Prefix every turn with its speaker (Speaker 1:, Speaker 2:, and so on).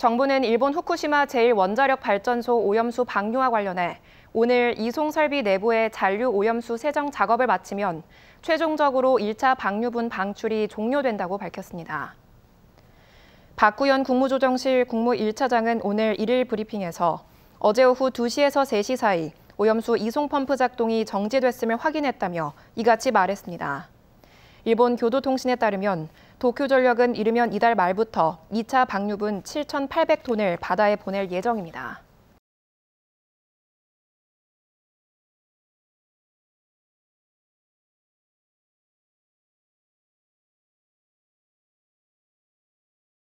Speaker 1: 정부는 일본 후쿠시마 제1원자력 발전소 오염수 방류와 관련해 오늘 이송설비 내부의 잔류 오염수 세정 작업을 마치면 최종적으로 1차 방류분 방출이 종료된다고 밝혔습니다. 박구현 국무조정실 국무 1차장은 오늘 1일 브리핑에서 어제 오후 2시에서 3시 사이 오염수 이송펌프 작동이 정지됐음을 확인했다며 이같이 말했습니다. 일본 교도통신에 따르면 도쿄전력은 이르면 이달 말부터 2차 방류분 7,800톤을 바다에 보낼 예정입니다.